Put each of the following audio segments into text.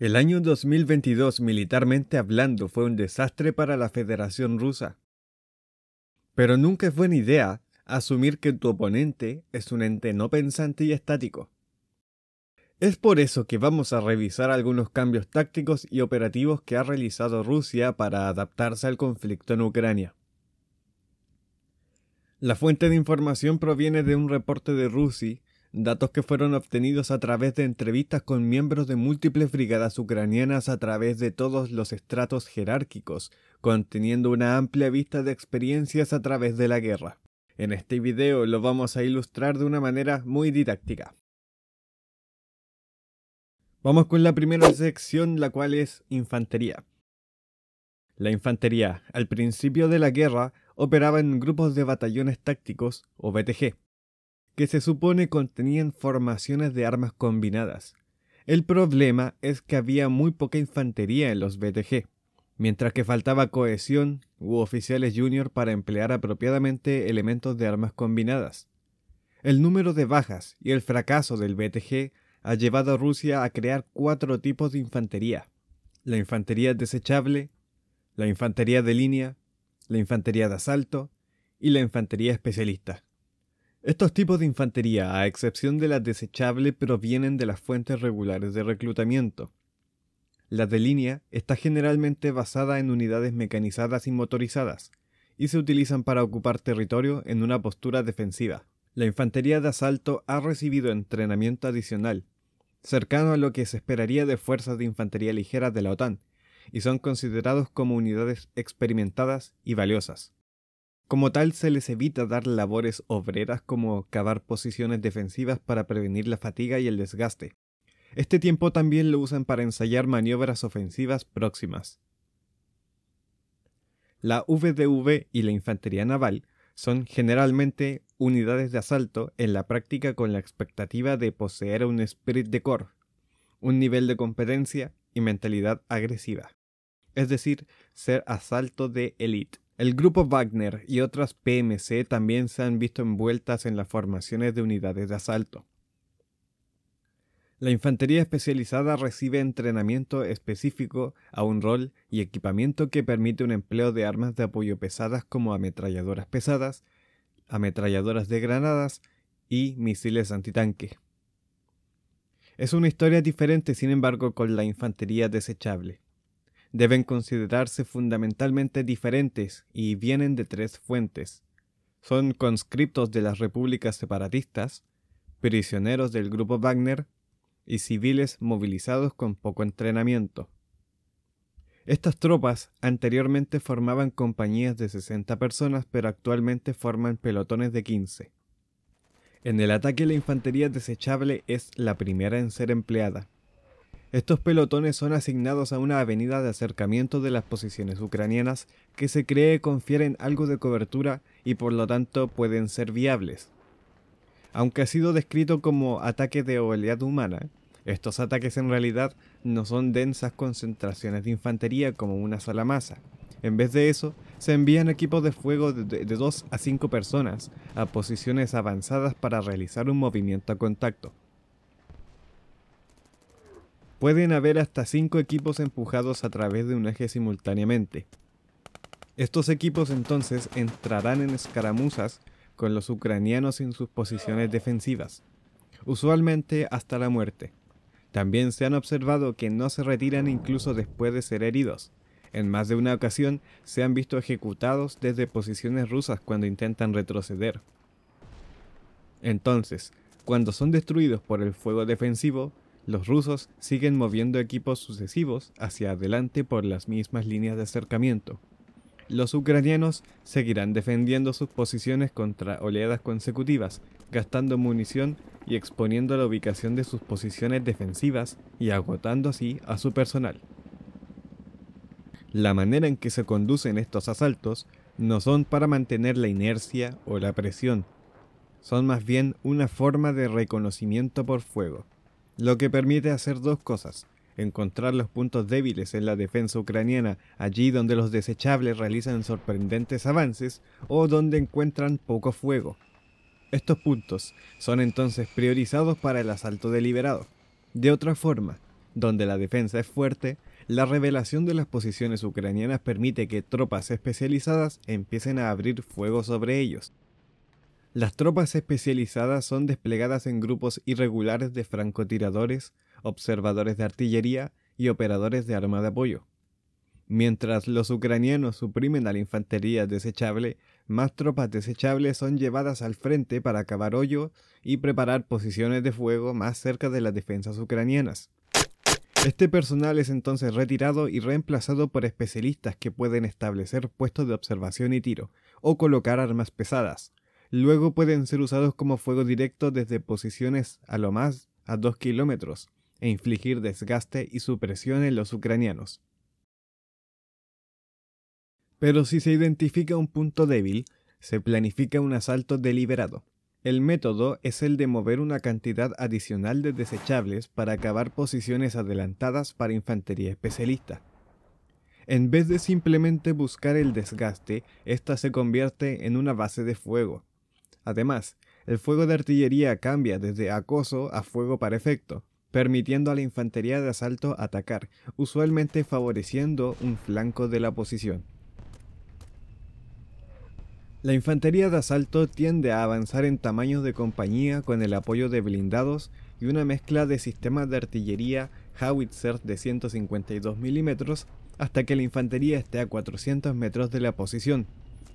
El año 2022 militarmente hablando fue un desastre para la Federación Rusa. Pero nunca es buena idea asumir que tu oponente es un ente no pensante y estático. Es por eso que vamos a revisar algunos cambios tácticos y operativos que ha realizado Rusia para adaptarse al conflicto en Ucrania. La fuente de información proviene de un reporte de Rusia datos que fueron obtenidos a través de entrevistas con miembros de múltiples brigadas ucranianas a través de todos los estratos jerárquicos, conteniendo una amplia vista de experiencias a través de la guerra. En este video lo vamos a ilustrar de una manera muy didáctica. Vamos con la primera sección, la cual es infantería. La infantería, al principio de la guerra, operaba en grupos de batallones tácticos o BTG, que se supone contenían formaciones de armas combinadas. El problema es que había muy poca infantería en los BTG, mientras que faltaba cohesión u oficiales junior para emplear apropiadamente elementos de armas combinadas. El número de bajas y el fracaso del BTG ha llevado a Rusia a crear cuatro tipos de infantería. La infantería desechable, la infantería de línea, la infantería de asalto y la infantería especialista. Estos tipos de infantería, a excepción de la desechable, provienen de las fuentes regulares de reclutamiento. La de línea está generalmente basada en unidades mecanizadas y motorizadas, y se utilizan para ocupar territorio en una postura defensiva. La infantería de asalto ha recibido entrenamiento adicional, cercano a lo que se esperaría de fuerzas de infantería ligera de la OTAN, y son considerados como unidades experimentadas y valiosas. Como tal, se les evita dar labores obreras como cavar posiciones defensivas para prevenir la fatiga y el desgaste. Este tiempo también lo usan para ensayar maniobras ofensivas próximas. La VDV y la Infantería Naval son generalmente unidades de asalto en la práctica con la expectativa de poseer un spirit de corps, un nivel de competencia y mentalidad agresiva, es decir, ser asalto de élite. El grupo Wagner y otras PMC también se han visto envueltas en las formaciones de unidades de asalto. La infantería especializada recibe entrenamiento específico a un rol y equipamiento que permite un empleo de armas de apoyo pesadas como ametralladoras pesadas, ametralladoras de granadas y misiles antitanque. Es una historia diferente, sin embargo, con la infantería desechable deben considerarse fundamentalmente diferentes y vienen de tres fuentes. Son conscriptos de las repúblicas separatistas, prisioneros del grupo Wagner y civiles movilizados con poco entrenamiento. Estas tropas anteriormente formaban compañías de 60 personas, pero actualmente forman pelotones de 15. En el ataque la infantería desechable es la primera en ser empleada, estos pelotones son asignados a una avenida de acercamiento de las posiciones ucranianas que se cree confieren algo de cobertura y por lo tanto pueden ser viables. Aunque ha sido descrito como ataque de oleada humana, estos ataques en realidad no son densas concentraciones de infantería como una sola masa. En vez de eso, se envían equipos de fuego de 2 a 5 personas a posiciones avanzadas para realizar un movimiento a contacto. Pueden haber hasta 5 equipos empujados a través de un eje simultáneamente. Estos equipos entonces entrarán en escaramuzas con los ucranianos en sus posiciones defensivas, usualmente hasta la muerte. También se han observado que no se retiran incluso después de ser heridos. En más de una ocasión se han visto ejecutados desde posiciones rusas cuando intentan retroceder. Entonces, cuando son destruidos por el fuego defensivo, los rusos siguen moviendo equipos sucesivos hacia adelante por las mismas líneas de acercamiento. Los ucranianos seguirán defendiendo sus posiciones contra oleadas consecutivas, gastando munición y exponiendo la ubicación de sus posiciones defensivas y agotando así a su personal. La manera en que se conducen estos asaltos no son para mantener la inercia o la presión, son más bien una forma de reconocimiento por fuego lo que permite hacer dos cosas. Encontrar los puntos débiles en la defensa ucraniana, allí donde los desechables realizan sorprendentes avances o donde encuentran poco fuego. Estos puntos son entonces priorizados para el asalto deliberado. De otra forma, donde la defensa es fuerte, la revelación de las posiciones ucranianas permite que tropas especializadas empiecen a abrir fuego sobre ellos, las tropas especializadas son desplegadas en grupos irregulares de francotiradores, observadores de artillería y operadores de arma de apoyo. Mientras los ucranianos suprimen a la infantería desechable, más tropas desechables son llevadas al frente para cavar hoyo y preparar posiciones de fuego más cerca de las defensas ucranianas. Este personal es entonces retirado y reemplazado por especialistas que pueden establecer puestos de observación y tiro, o colocar armas pesadas, Luego pueden ser usados como fuego directo desde posiciones a lo más a 2 kilómetros e infligir desgaste y supresión en los ucranianos. Pero si se identifica un punto débil, se planifica un asalto deliberado. El método es el de mover una cantidad adicional de desechables para acabar posiciones adelantadas para infantería especialista. En vez de simplemente buscar el desgaste, esta se convierte en una base de fuego, Además, el fuego de artillería cambia desde acoso a fuego para efecto, permitiendo a la infantería de asalto atacar, usualmente favoreciendo un flanco de la posición. La infantería de asalto tiende a avanzar en tamaños de compañía con el apoyo de blindados y una mezcla de sistemas de artillería howitzer de 152 mm hasta que la infantería esté a 400 metros de la posición,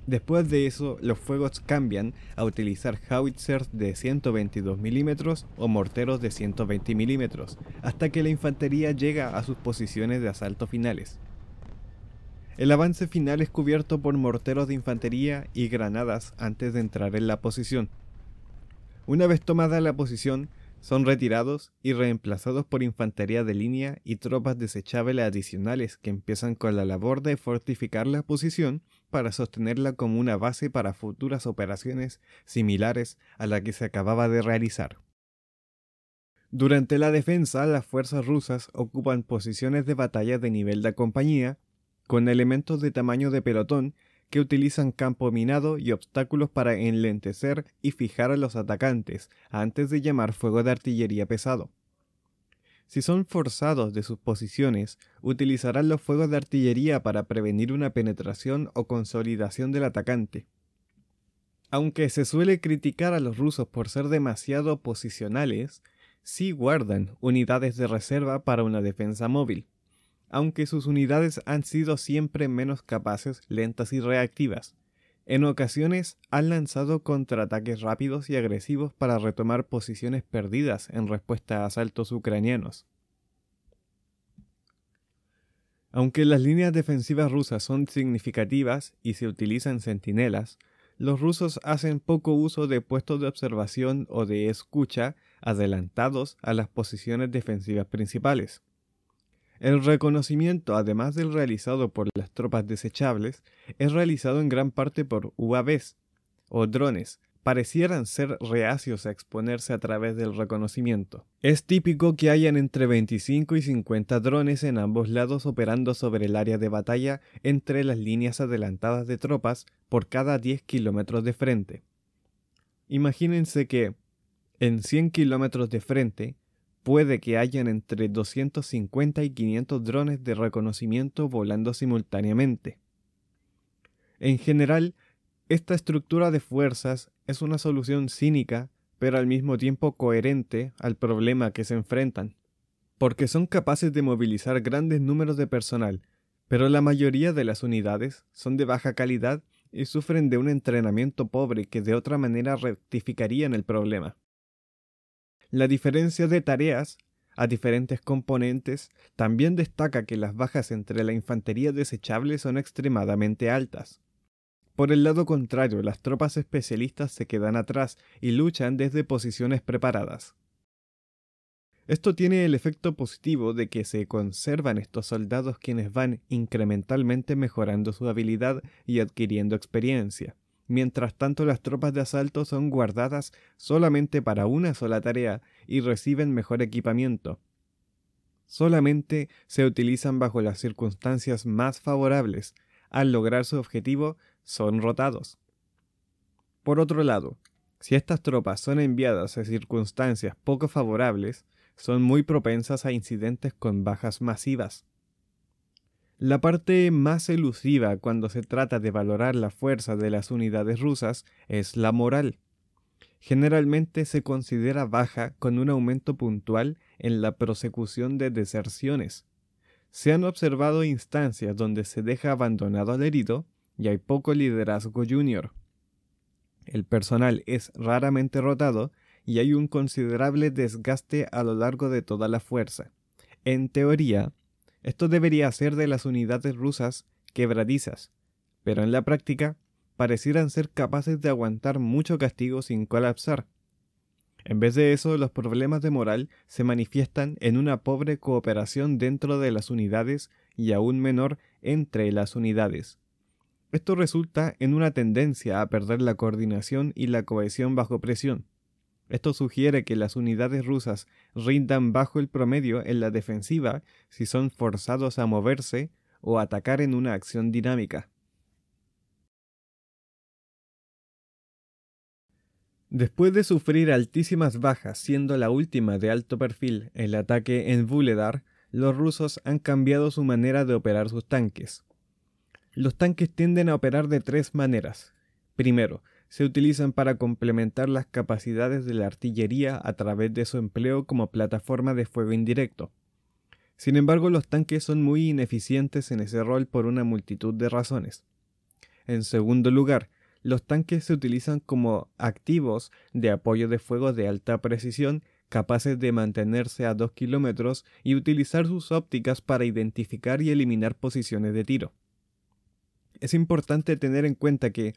Después de eso, los fuegos cambian a utilizar howitzers de 122 mm o morteros de 120 mm hasta que la infantería llega a sus posiciones de asalto finales. El avance final es cubierto por morteros de infantería y granadas antes de entrar en la posición. Una vez tomada la posición, son retirados y reemplazados por infantería de línea y tropas desechables adicionales que empiezan con la labor de fortificar la posición para sostenerla como una base para futuras operaciones similares a la que se acababa de realizar. Durante la defensa, las fuerzas rusas ocupan posiciones de batalla de nivel de compañía, con elementos de tamaño de pelotón que utilizan campo minado y obstáculos para enlentecer y fijar a los atacantes antes de llamar fuego de artillería pesado. Si son forzados de sus posiciones, utilizarán los fuegos de artillería para prevenir una penetración o consolidación del atacante. Aunque se suele criticar a los rusos por ser demasiado posicionales, sí guardan unidades de reserva para una defensa móvil, aunque sus unidades han sido siempre menos capaces, lentas y reactivas. En ocasiones han lanzado contraataques rápidos y agresivos para retomar posiciones perdidas en respuesta a asaltos ucranianos. Aunque las líneas defensivas rusas son significativas y se utilizan centinelas, los rusos hacen poco uso de puestos de observación o de escucha adelantados a las posiciones defensivas principales. El reconocimiento, además del realizado por las tropas desechables, es realizado en gran parte por UAVs o drones, parecieran ser reacios a exponerse a través del reconocimiento. Es típico que hayan entre 25 y 50 drones en ambos lados operando sobre el área de batalla entre las líneas adelantadas de tropas por cada 10 kilómetros de frente. Imagínense que, en 100 kilómetros de frente, Puede que hayan entre 250 y 500 drones de reconocimiento volando simultáneamente. En general, esta estructura de fuerzas es una solución cínica, pero al mismo tiempo coherente al problema que se enfrentan, porque son capaces de movilizar grandes números de personal, pero la mayoría de las unidades son de baja calidad y sufren de un entrenamiento pobre que de otra manera rectificarían el problema. La diferencia de tareas a diferentes componentes también destaca que las bajas entre la infantería desechable son extremadamente altas. Por el lado contrario, las tropas especialistas se quedan atrás y luchan desde posiciones preparadas. Esto tiene el efecto positivo de que se conservan estos soldados quienes van incrementalmente mejorando su habilidad y adquiriendo experiencia. Mientras tanto, las tropas de asalto son guardadas solamente para una sola tarea y reciben mejor equipamiento. Solamente se utilizan bajo las circunstancias más favorables. Al lograr su objetivo, son rotados. Por otro lado, si estas tropas son enviadas a circunstancias poco favorables, son muy propensas a incidentes con bajas masivas. La parte más elusiva cuando se trata de valorar la fuerza de las unidades rusas es la moral. Generalmente se considera baja con un aumento puntual en la prosecución de deserciones. Se han observado instancias donde se deja abandonado al herido y hay poco liderazgo junior. El personal es raramente rotado y hay un considerable desgaste a lo largo de toda la fuerza. En teoría, esto debería ser de las unidades rusas quebradizas, pero en la práctica parecieran ser capaces de aguantar mucho castigo sin colapsar. En vez de eso, los problemas de moral se manifiestan en una pobre cooperación dentro de las unidades y aún menor entre las unidades. Esto resulta en una tendencia a perder la coordinación y la cohesión bajo presión. Esto sugiere que las unidades rusas rindan bajo el promedio en la defensiva si son forzados a moverse o atacar en una acción dinámica. Después de sufrir altísimas bajas, siendo la última de alto perfil el ataque en Vuledar, los rusos han cambiado su manera de operar sus tanques. Los tanques tienden a operar de tres maneras. Primero, se utilizan para complementar las capacidades de la artillería a través de su empleo como plataforma de fuego indirecto. Sin embargo, los tanques son muy ineficientes en ese rol por una multitud de razones. En segundo lugar, los tanques se utilizan como activos de apoyo de fuego de alta precisión capaces de mantenerse a 2 kilómetros y utilizar sus ópticas para identificar y eliminar posiciones de tiro. Es importante tener en cuenta que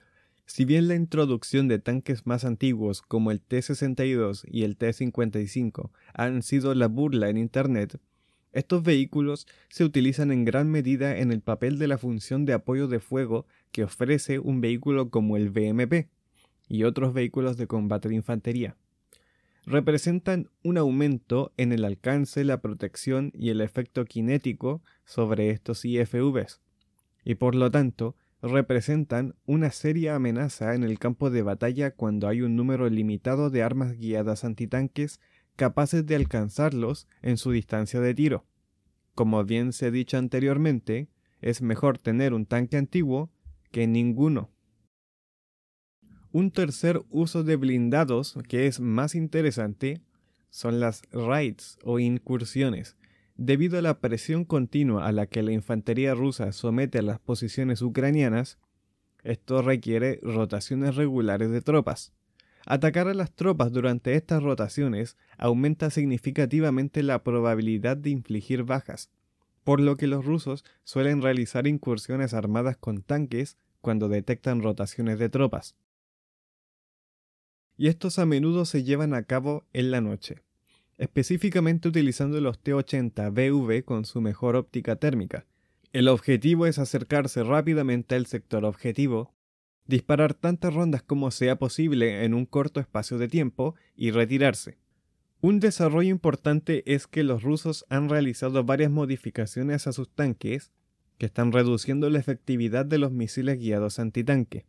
si bien la introducción de tanques más antiguos como el T-62 y el T-55 han sido la burla en Internet, estos vehículos se utilizan en gran medida en el papel de la función de apoyo de fuego que ofrece un vehículo como el BMP y otros vehículos de combate de infantería. Representan un aumento en el alcance, la protección y el efecto cinético sobre estos IFVs, y por lo tanto representan una seria amenaza en el campo de batalla cuando hay un número limitado de armas guiadas antitanques capaces de alcanzarlos en su distancia de tiro. Como bien se ha dicho anteriormente, es mejor tener un tanque antiguo que ninguno. Un tercer uso de blindados que es más interesante son las raids o incursiones, Debido a la presión continua a la que la infantería rusa somete a las posiciones ucranianas, esto requiere rotaciones regulares de tropas. Atacar a las tropas durante estas rotaciones aumenta significativamente la probabilidad de infligir bajas, por lo que los rusos suelen realizar incursiones armadas con tanques cuando detectan rotaciones de tropas. Y estos a menudo se llevan a cabo en la noche específicamente utilizando los T80 BV con su mejor óptica térmica. El objetivo es acercarse rápidamente al sector objetivo, disparar tantas rondas como sea posible en un corto espacio de tiempo y retirarse. Un desarrollo importante es que los rusos han realizado varias modificaciones a sus tanques que están reduciendo la efectividad de los misiles guiados antitanque.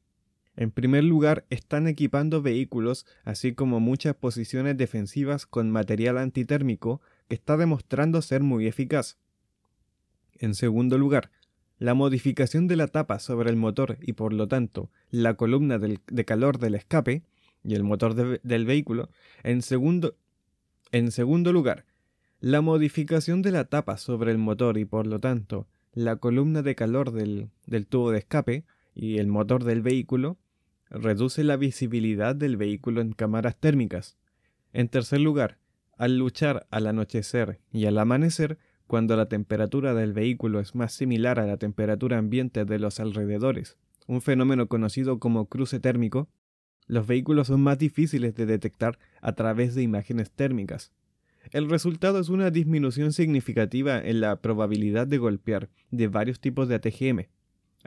En primer lugar, están equipando vehículos, así como muchas posiciones defensivas con material antitérmico, que está demostrando ser muy eficaz. En segundo lugar, la modificación de la tapa sobre el motor y por lo tanto la columna de calor del escape y el motor del vehículo. En segundo, en segundo lugar, la modificación de la tapa sobre el motor y por lo tanto la columna de calor del tubo de escape y el motor del vehículo reduce la visibilidad del vehículo en cámaras térmicas. En tercer lugar, al luchar al anochecer y al amanecer, cuando la temperatura del vehículo es más similar a la temperatura ambiente de los alrededores, un fenómeno conocido como cruce térmico, los vehículos son más difíciles de detectar a través de imágenes térmicas. El resultado es una disminución significativa en la probabilidad de golpear de varios tipos de ATGM,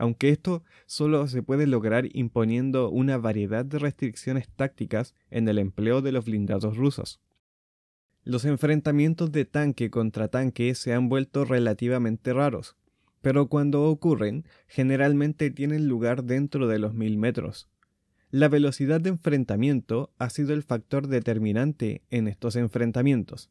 aunque esto solo se puede lograr imponiendo una variedad de restricciones tácticas en el empleo de los blindados rusos. Los enfrentamientos de tanque contra tanque se han vuelto relativamente raros, pero cuando ocurren, generalmente tienen lugar dentro de los mil metros. La velocidad de enfrentamiento ha sido el factor determinante en estos enfrentamientos.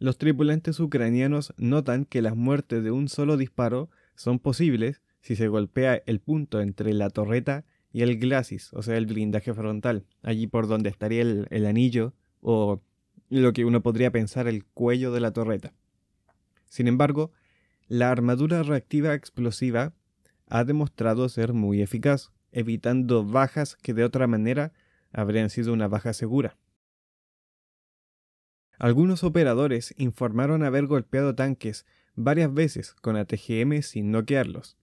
Los tripulantes ucranianos notan que las muertes de un solo disparo son posibles si se golpea el punto entre la torreta y el glacis, o sea, el blindaje frontal, allí por donde estaría el, anillo o lo que uno podría pensar el cuello de la torreta. Sin embargo, la armadura reactiva explosiva ha demostrado ser muy eficaz, evitando bajas que de otra manera habrían sido una baja segura. Algunos operadores informaron haber golpeado tanques varias veces con ATGM sin noquearlos,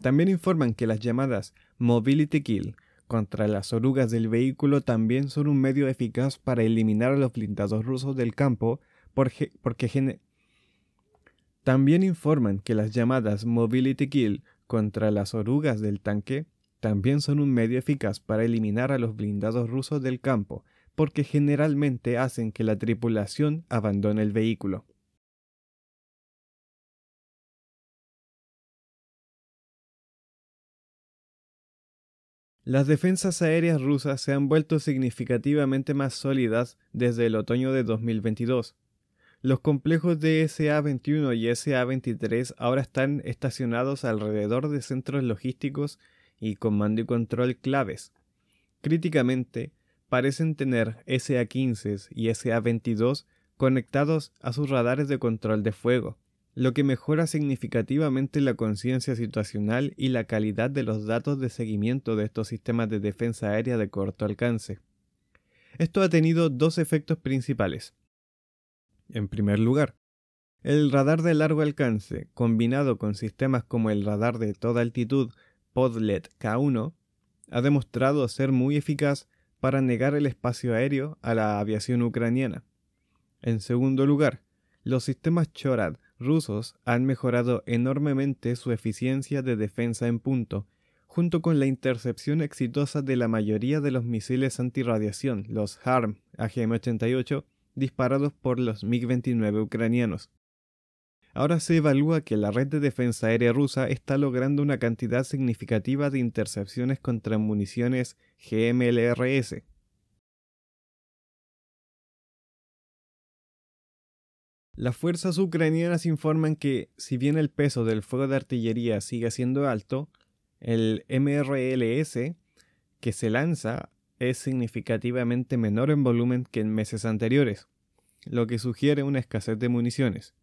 también informan que las llamadas Mobility Kill contra las orugas del vehículo también son un medio eficaz para eliminar a los blindados rusos del campo porque, también informan que las llamadas Mobility Kill contra las orugas del tanque también son un medio eficaz para eliminar a los blindados rusos del campo, porque generalmente hacen que la tripulación abandone el vehículo. Las defensas aéreas rusas se han vuelto significativamente más sólidas desde el otoño de 2022. Los complejos de SA-21 y SA-23 ahora están estacionados alrededor de centros logísticos y comando y control claves. Críticamente, parecen tener SA-15 y SA-22 conectados a sus radares de control de fuego lo que mejora significativamente la conciencia situacional y la calidad de los datos de seguimiento de estos sistemas de defensa aérea de corto alcance. Esto ha tenido dos efectos principales. En primer lugar, el radar de largo alcance, combinado con sistemas como el radar de toda altitud Podlet K1, ha demostrado ser muy eficaz para negar el espacio aéreo a la aviación ucraniana. En segundo lugar, los sistemas Chorad rusos han mejorado enormemente su eficiencia de defensa en punto, junto con la intercepción exitosa de la mayoría de los misiles antirradiación, los HARM AGM-88, disparados por los MiG-29 ucranianos. Ahora se evalúa que la red de defensa aérea rusa está logrando una cantidad significativa de intercepciones contra municiones GMLRS, Las fuerzas ucranianas informan que, si bien el peso del fuego de artillería sigue siendo alto, el MRLS que se lanza es significativamente menor en volumen que en meses anteriores, lo que sugiere una escasez de municiones.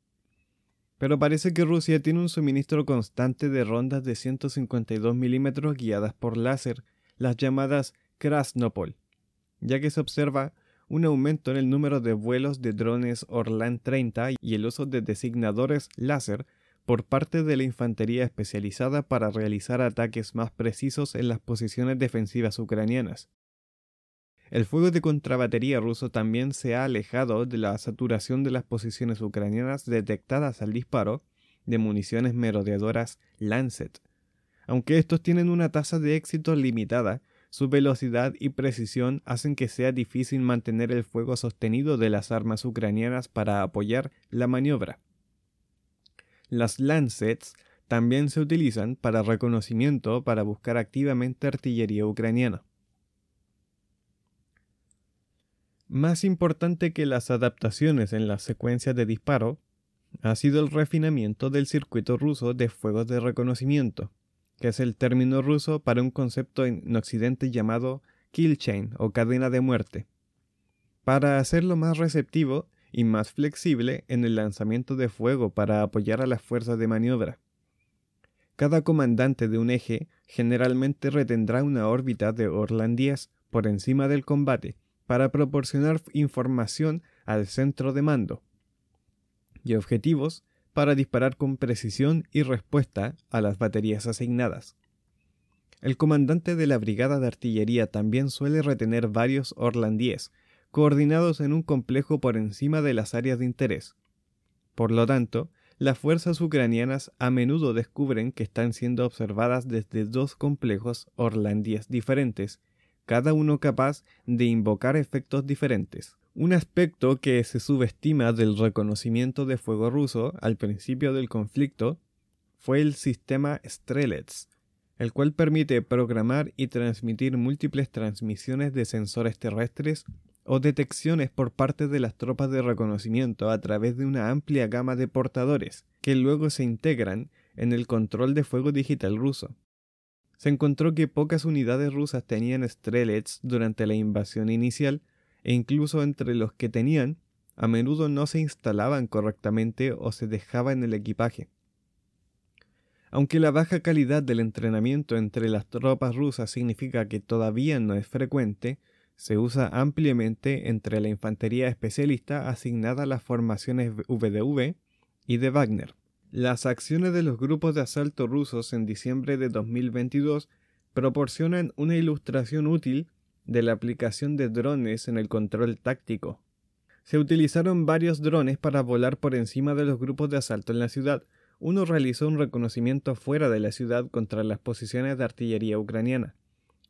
Pero parece que Rusia tiene un suministro constante de rondas de 152 milímetros guiadas por láser, las llamadas Krasnopol, ya que se observa un aumento en el número de vuelos de drones Orlan 30 y el uso de designadores láser por parte de la infantería especializada para realizar ataques más precisos en las posiciones defensivas ucranianas. El fuego de contrabatería ruso también se ha alejado de la saturación de las posiciones ucranianas detectadas al disparo de municiones merodeadoras Lancet. Aunque estos tienen una tasa de éxito limitada, su velocidad y precisión hacen que sea difícil mantener el fuego sostenido de las armas ucranianas para apoyar la maniobra. Las Lancets también se utilizan para reconocimiento para buscar activamente artillería ucraniana. Más importante que las adaptaciones en las secuencias de disparo ha sido el refinamiento del circuito ruso de fuegos de reconocimiento que es el término ruso para un concepto en Occidente llamado kill chain o cadena de muerte. Para hacerlo más receptivo y más flexible en el lanzamiento de fuego para apoyar a las fuerzas de maniobra. Cada comandante de un eje generalmente retendrá una órbita de Orlandías por encima del combate para proporcionar información al centro de mando y objetivos para disparar con precisión y respuesta a las baterías asignadas. El comandante de la Brigada de Artillería también suele retener varios orlandíes, coordinados en un complejo por encima de las áreas de interés. Por lo tanto, las fuerzas ucranianas a menudo descubren que están siendo observadas desde dos complejos orlandíes diferentes, cada uno capaz de invocar efectos diferentes. Un aspecto que se subestima del reconocimiento de fuego ruso al principio del conflicto fue el sistema Strelets, el cual permite programar y transmitir múltiples transmisiones de sensores terrestres o detecciones por parte de las tropas de reconocimiento a través de una amplia gama de portadores, que luego se integran en el control de fuego digital ruso. Se encontró que pocas unidades rusas tenían Strelets durante la invasión inicial, e incluso entre los que tenían, a menudo no se instalaban correctamente o se dejaba en el equipaje. Aunque la baja calidad del entrenamiento entre las tropas rusas significa que todavía no es frecuente, se usa ampliamente entre la infantería especialista asignada a las formaciones VDV y de Wagner. Las acciones de los grupos de asalto rusos en diciembre de 2022 proporcionan una ilustración útil de la aplicación de drones en el control táctico. Se utilizaron varios drones para volar por encima de los grupos de asalto en la ciudad. Uno realizó un reconocimiento fuera de la ciudad contra las posiciones de artillería ucraniana.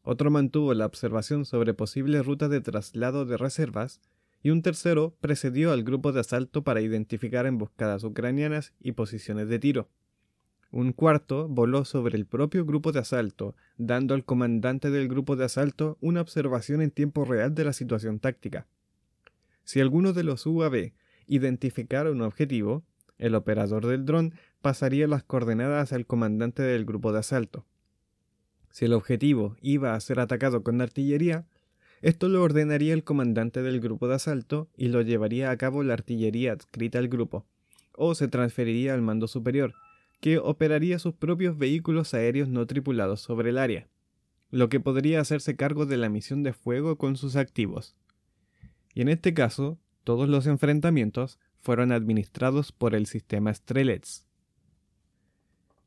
Otro mantuvo la observación sobre posibles rutas de traslado de reservas. Y un tercero precedió al grupo de asalto para identificar emboscadas ucranianas y posiciones de tiro. Un cuarto voló sobre el propio grupo de asalto, dando al comandante del grupo de asalto una observación en tiempo real de la situación táctica. Si alguno de los UAV identificara un objetivo, el operador del dron pasaría las coordenadas al comandante del grupo de asalto. Si el objetivo iba a ser atacado con artillería, esto lo ordenaría el comandante del grupo de asalto y lo llevaría a cabo la artillería adscrita al grupo, o se transferiría al mando superior, que operaría sus propios vehículos aéreos no tripulados sobre el área, lo que podría hacerse cargo de la misión de fuego con sus activos. Y en este caso, todos los enfrentamientos fueron administrados por el sistema Strelets.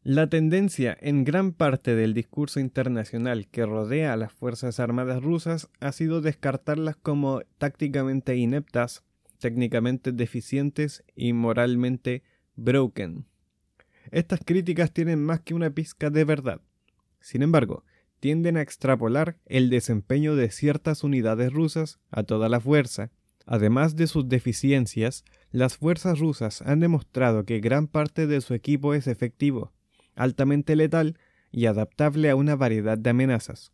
La tendencia en gran parte del discurso internacional que rodea a las Fuerzas Armadas rusas ha sido descartarlas como tácticamente ineptas, técnicamente deficientes y moralmente broken. Estas críticas tienen más que una pizca de verdad. Sin embargo, tienden a extrapolar el desempeño de ciertas unidades rusas a toda la fuerza. Además de sus deficiencias, las fuerzas rusas han demostrado que gran parte de su equipo es efectivo, altamente letal y adaptable a una variedad de amenazas.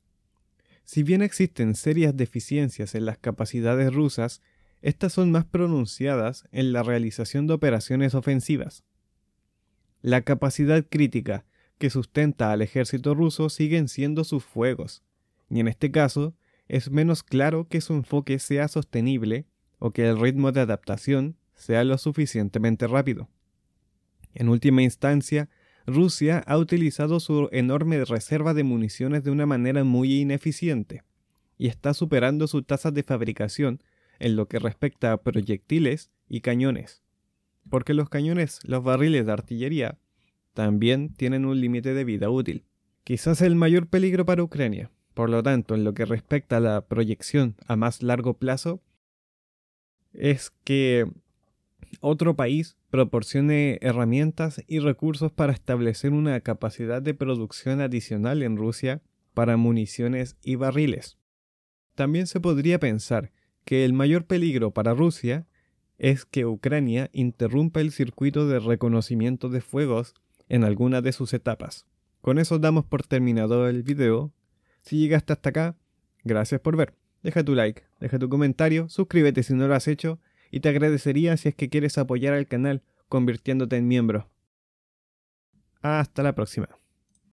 Si bien existen serias deficiencias en las capacidades rusas, estas son más pronunciadas en la realización de operaciones ofensivas. La capacidad crítica que sustenta al ejército ruso siguen siendo sus fuegos, y en este caso es menos claro que su enfoque sea sostenible o que el ritmo de adaptación sea lo suficientemente rápido. En última instancia, Rusia ha utilizado su enorme reserva de municiones de una manera muy ineficiente y está superando su tasa de fabricación en lo que respecta a proyectiles y cañones porque los cañones, los barriles de artillería, también tienen un límite de vida útil. Quizás el mayor peligro para Ucrania. Por lo tanto, en lo que respecta a la proyección a más largo plazo, es que otro país proporcione herramientas y recursos para establecer una capacidad de producción adicional en Rusia para municiones y barriles. También se podría pensar que el mayor peligro para Rusia es que Ucrania interrumpa el circuito de reconocimiento de fuegos en alguna de sus etapas. Con eso damos por terminado el video. Si llegaste hasta acá, gracias por ver. Deja tu like, deja tu comentario, suscríbete si no lo has hecho y te agradecería si es que quieres apoyar al canal convirtiéndote en miembro. Hasta la próxima.